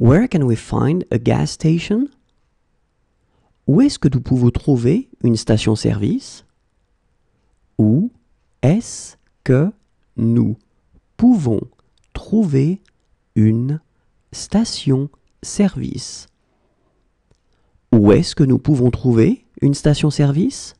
Where can we find a gas station? Où est-ce que nous pouvons trouver une station-service? Où est-ce que nous pouvons trouver une station-service? Où est-ce que nous pouvons trouver une station-service?